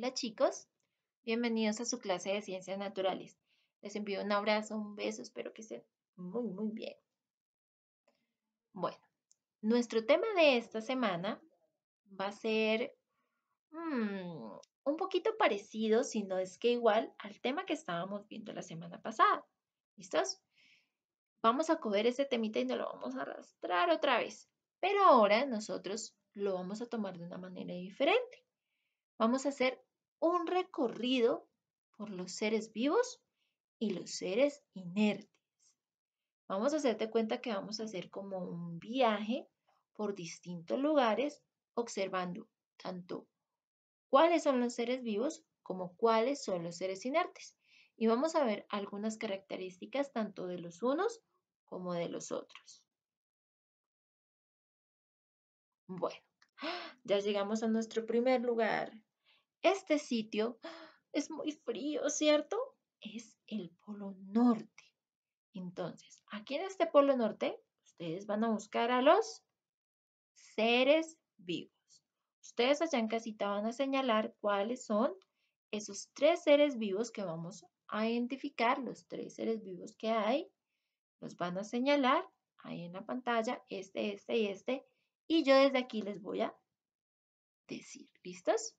Hola chicos, bienvenidos a su clase de Ciencias Naturales. Les envío un abrazo, un beso, espero que estén muy, muy bien. Bueno, nuestro tema de esta semana va a ser mm, un poquito parecido, si no es que igual, al tema que estábamos viendo la semana pasada. ¿Listos? Vamos a coger ese temita y no lo vamos a arrastrar otra vez. Pero ahora nosotros lo vamos a tomar de una manera diferente. Vamos a hacer un recorrido por los seres vivos y los seres inertes. Vamos a hacerte cuenta que vamos a hacer como un viaje por distintos lugares observando tanto cuáles son los seres vivos como cuáles son los seres inertes. Y vamos a ver algunas características tanto de los unos como de los otros. Bueno, ya llegamos a nuestro primer lugar, este sitio es muy frío, ¿cierto? Es el Polo Norte. Entonces, aquí en este Polo Norte, ustedes van a buscar a los seres vivos. Ustedes allá en casita van a señalar cuáles son esos tres seres vivos que vamos a identificar, los tres seres vivos que hay. Los van a señalar ahí en la pantalla, este, este y este. Y yo desde aquí les voy a decir, ¿listos?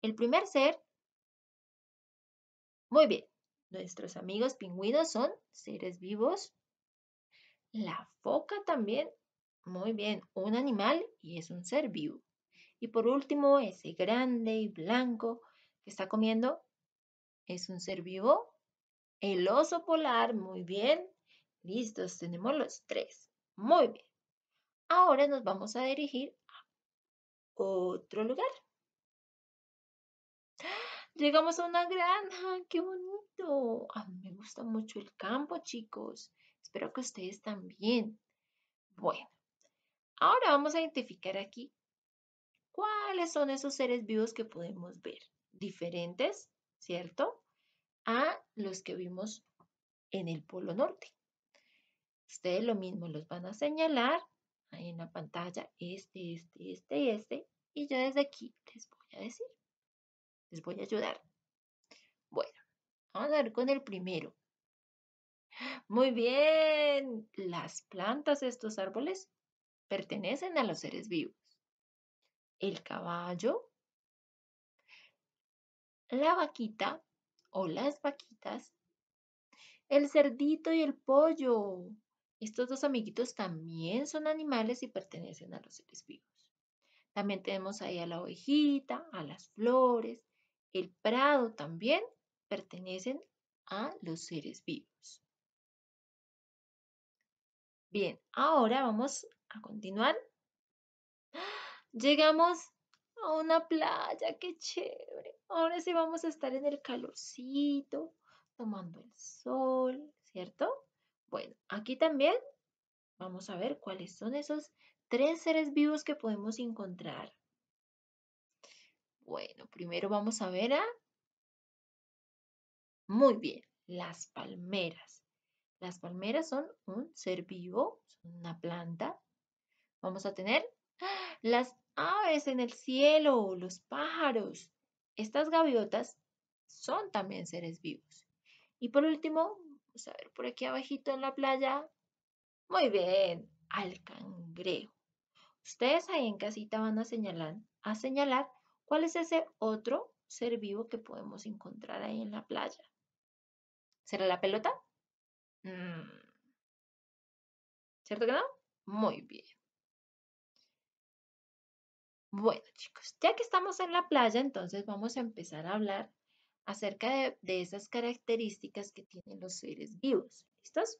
El primer ser, muy bien, nuestros amigos pingüinos son seres vivos. La foca también, muy bien, un animal y es un ser vivo. Y por último, ese grande y blanco que está comiendo es un ser vivo. El oso polar, muy bien. Listos, tenemos los tres. Muy bien. Ahora nos vamos a dirigir a otro lugar. Llegamos a una granja, qué bonito. me gusta mucho el campo, chicos. Espero que ustedes también. Bueno, ahora vamos a identificar aquí cuáles son esos seres vivos que podemos ver. Diferentes, ¿cierto? A los que vimos en el Polo Norte. Ustedes lo mismo los van a señalar ahí en la pantalla, este, este, este, este. Y yo desde aquí les voy a decir voy a ayudar. Bueno, vamos a ver con el primero. Muy bien, las plantas estos árboles pertenecen a los seres vivos. El caballo, la vaquita o las vaquitas, el cerdito y el pollo. Estos dos amiguitos también son animales y pertenecen a los seres vivos. También tenemos ahí a la ovejita, a las flores, el prado también pertenecen a los seres vivos. Bien, ahora vamos a continuar. Llegamos a una playa, qué chévere. Ahora sí vamos a estar en el calorcito, tomando el sol, ¿cierto? Bueno, aquí también vamos a ver cuáles son esos tres seres vivos que podemos encontrar. Bueno, primero vamos a ver a... Muy bien, las palmeras. Las palmeras son un ser vivo, son una planta. Vamos a tener las aves en el cielo, los pájaros. Estas gaviotas son también seres vivos. Y por último, vamos a ver por aquí abajito en la playa. Muy bien, al cangrejo. Ustedes ahí en casita van a señalar, a señalar ¿Cuál es ese otro ser vivo que podemos encontrar ahí en la playa? ¿Será la pelota? Mm. ¿Cierto que no? Muy bien. Bueno, chicos, ya que estamos en la playa, entonces vamos a empezar a hablar acerca de, de esas características que tienen los seres vivos. ¿Listos?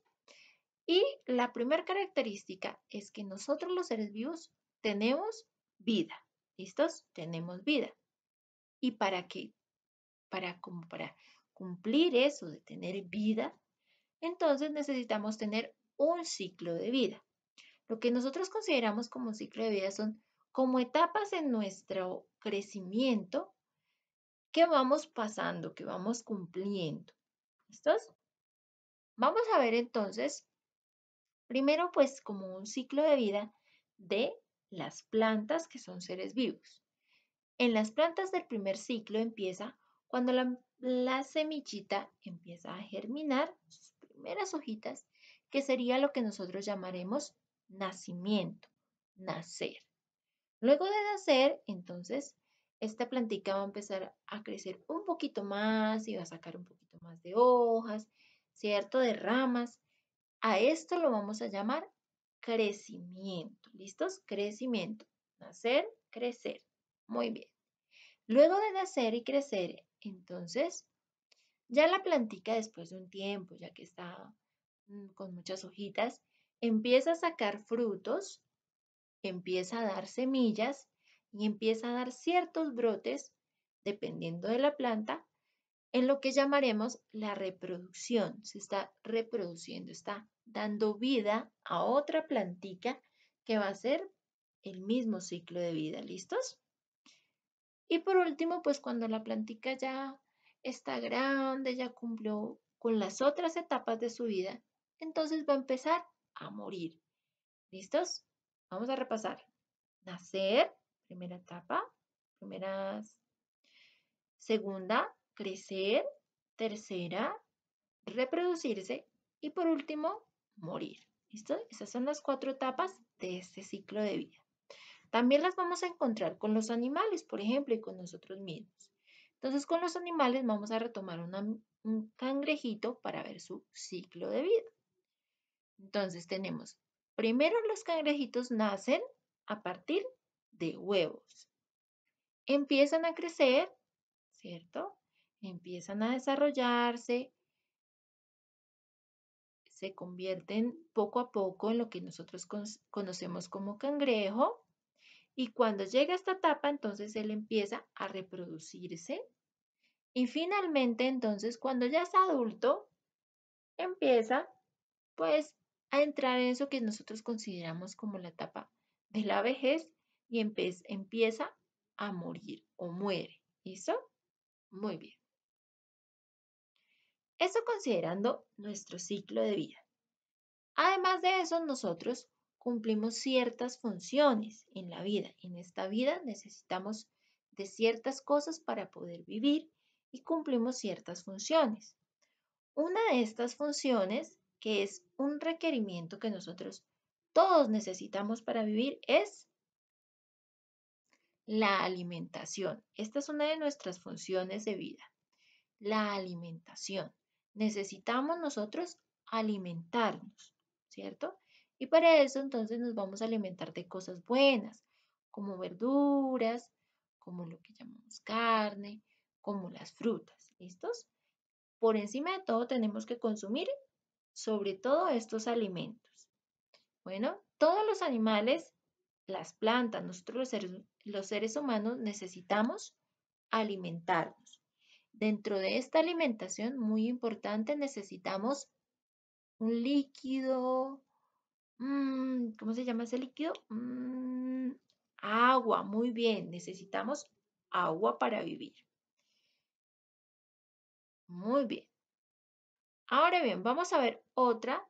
Y la primera característica es que nosotros los seres vivos tenemos vida. ¿Listos? Tenemos vida. ¿Y para qué? Para, para cumplir eso de tener vida, entonces necesitamos tener un ciclo de vida. Lo que nosotros consideramos como ciclo de vida son como etapas en nuestro crecimiento que vamos pasando, que vamos cumpliendo. ¿Listos? Vamos a ver entonces, primero pues como un ciclo de vida de las plantas que son seres vivos. En las plantas del primer ciclo empieza cuando la, semillita empieza a germinar sus primeras hojitas, que sería lo que nosotros llamaremos nacimiento, nacer. Luego de nacer, entonces, esta plantita va a empezar a crecer un poquito más y va a sacar un poquito más de hojas, ¿cierto? De ramas. A esto lo vamos a llamar crecimiento. ¿Listos? Crecimiento. Nacer, crecer. Muy bien. Luego de nacer y crecer, entonces, ya la plantita después de un tiempo, ya que está mm, con muchas hojitas, empieza a sacar frutos, empieza a dar semillas y empieza a dar ciertos brotes, dependiendo de la planta, en lo que llamaremos la reproducción. Se está reproduciendo, está dando vida a otra plantica que va a ser el mismo ciclo de vida, ¿listos? Y por último, pues cuando la plantica ya está grande, ya cumplió con las otras etapas de su vida, entonces va a empezar a morir. ¿Listos? Vamos a repasar. Nacer, primera etapa, primeras. Segunda, crecer, tercera, reproducirse y por último, morir. ¿Listo? Esas son las cuatro etapas de este ciclo de vida. También las vamos a encontrar con los animales, por ejemplo, y con nosotros mismos. Entonces, con los animales vamos a retomar un cangrejito para ver su ciclo de vida. Entonces, tenemos, primero los cangrejitos nacen a partir de huevos. Empiezan a crecer, ¿cierto? Empiezan a desarrollarse, se convierten poco a poco en lo que nosotros conocemos como cangrejo. Y cuando llega esta etapa, entonces él empieza a reproducirse. Y finalmente, entonces, cuando ya es adulto, empieza pues a entrar en eso que nosotros consideramos como la etapa de la vejez y empieza a morir o muere. ¿Listo? Muy bien. Eso considerando nuestro ciclo de vida. Además de eso, nosotros cumplimos ciertas funciones en la vida. En esta vida necesitamos de ciertas cosas para poder vivir y cumplimos ciertas funciones. Una de estas funciones, que es un requerimiento que nosotros todos necesitamos para vivir, es la alimentación. Esta es una de nuestras funciones de vida, la alimentación necesitamos nosotros alimentarnos, ¿cierto? Y para eso entonces nos vamos a alimentar de cosas buenas, como verduras, como lo que llamamos carne, como las frutas, ¿listos? Por encima de todo tenemos que consumir sobre todo estos alimentos. Bueno, todos los animales, las plantas, nosotros los seres, los seres humanos necesitamos alimentarnos. Dentro de esta alimentación, muy importante, necesitamos un líquido. Mm, ¿Cómo se llama ese líquido? Mm, agua, muy bien. Necesitamos agua para vivir. Muy bien. Ahora bien, vamos a ver otra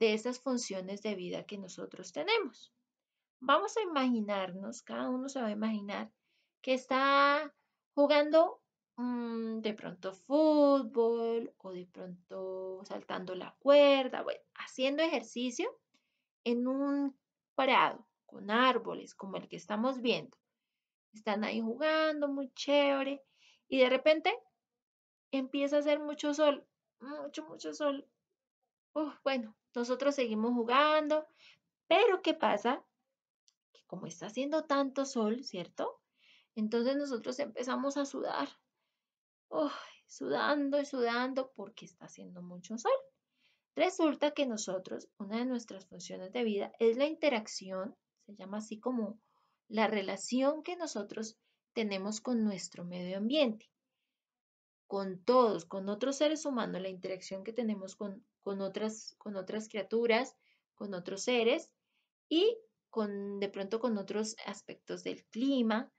de esas funciones de vida que nosotros tenemos. Vamos a imaginarnos, cada uno se va a imaginar que está jugando Mm, de pronto fútbol o de pronto saltando la cuerda, bueno, haciendo ejercicio en un parado con árboles como el que estamos viendo. Están ahí jugando, muy chévere, y de repente empieza a hacer mucho sol, mucho, mucho sol. bueno, nosotros seguimos jugando, pero ¿qué pasa? Que como está haciendo tanto sol, ¿cierto? Entonces nosotros empezamos a sudar, sudando y sudando porque está haciendo mucho sol. Resulta que nosotros, una de nuestras funciones de vida es la interacción, se llama así como la relación que nosotros tenemos con nuestro medio ambiente, con todos, con otros seres humanos, la interacción que tenemos con, con otras, con otras criaturas, con otros seres y con, de pronto con otros aspectos del clima.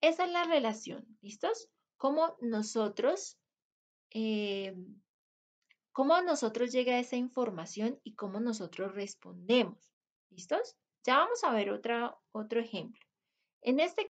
Esa es la relación, ¿listos? cómo nosotros, eh, nosotros llega esa información y cómo nosotros respondemos. ¿Listos? Ya vamos a ver otro ejemplo. En este